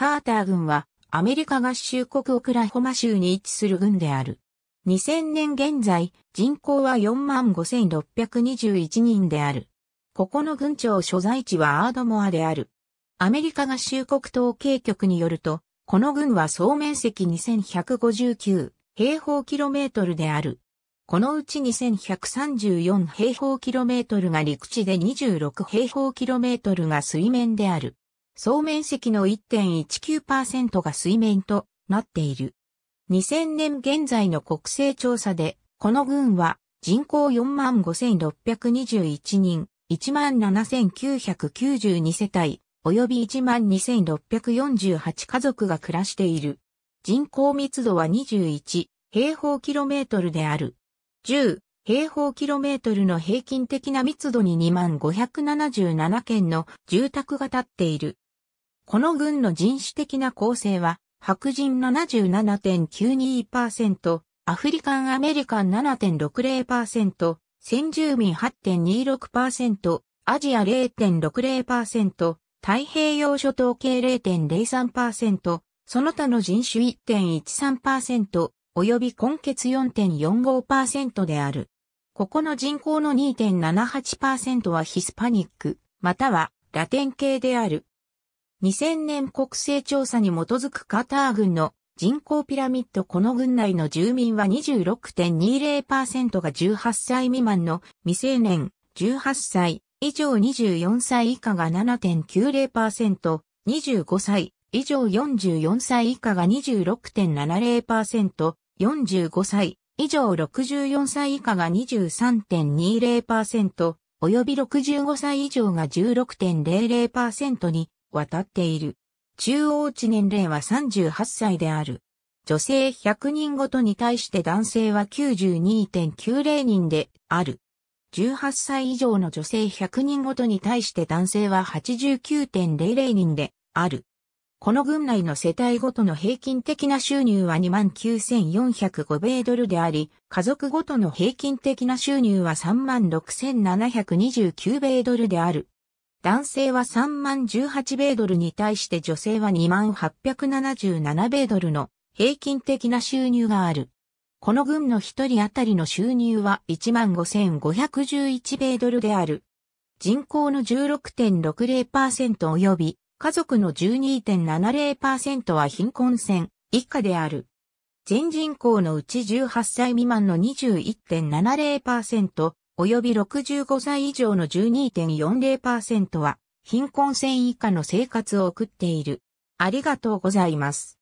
カーター軍はアメリカ合衆国オクラホマ州に位置する軍である。2000年現在、人口は45,621人である。ここの軍庁所在地はアードモアである。アメリカ合衆国統計局によると、この軍は総面積2159平方キロメートルである。このうち2134平方キロメートルが陸地で26平方キロメートルが水面である。総面積の1.19%が水面となっている。2000年現在の国勢調査で、この群は人口45,621人、17,992世帯、及び12,648家族が暮らしている。人口密度は21平方キロメートルである。10平方キロメートルの平均的な密度に2577件の住宅が建っている。この軍の人種的な構成は、白人77.92%、アフリカンアメリカン7.60%、先住民8.26%、アジア0.60%、太平洋諸島系0.03%、その他の人種1.13%、及び根血4.45%である。ここの人口の2.78%はヒスパニック、またはラテン系である。2000年国勢調査に基づくカター軍の人口ピラミッドこの軍内の住民は26.20%が18歳未満の未成年、18歳以上24歳以下が7.90%、25歳以上44歳以下が26.70%、45歳以上64歳以下が23.20%、及び65歳以上が16.00%に渡っている。中央値年齢は38歳である。女性100人ごとに対して男性は92.90人である。18歳以上の女性100人ごとに対して男性は89.00人である。この群内の世帯ごとの平均的な収入は29,405米ドルであり、家族ごとの平均的な収入は36,729米ドルである。男性は3万18米ドルに対して女性は2万877米ドルの平均的な収入がある。この軍の一人当たりの収入は1万5511米ドルである。人口の16.60%及び家族の12.70%は貧困線以下である。全人口のうち18歳未満の21.70%、及び65歳以上の12.40%は貧困線以下の生活を送っている。ありがとうございます。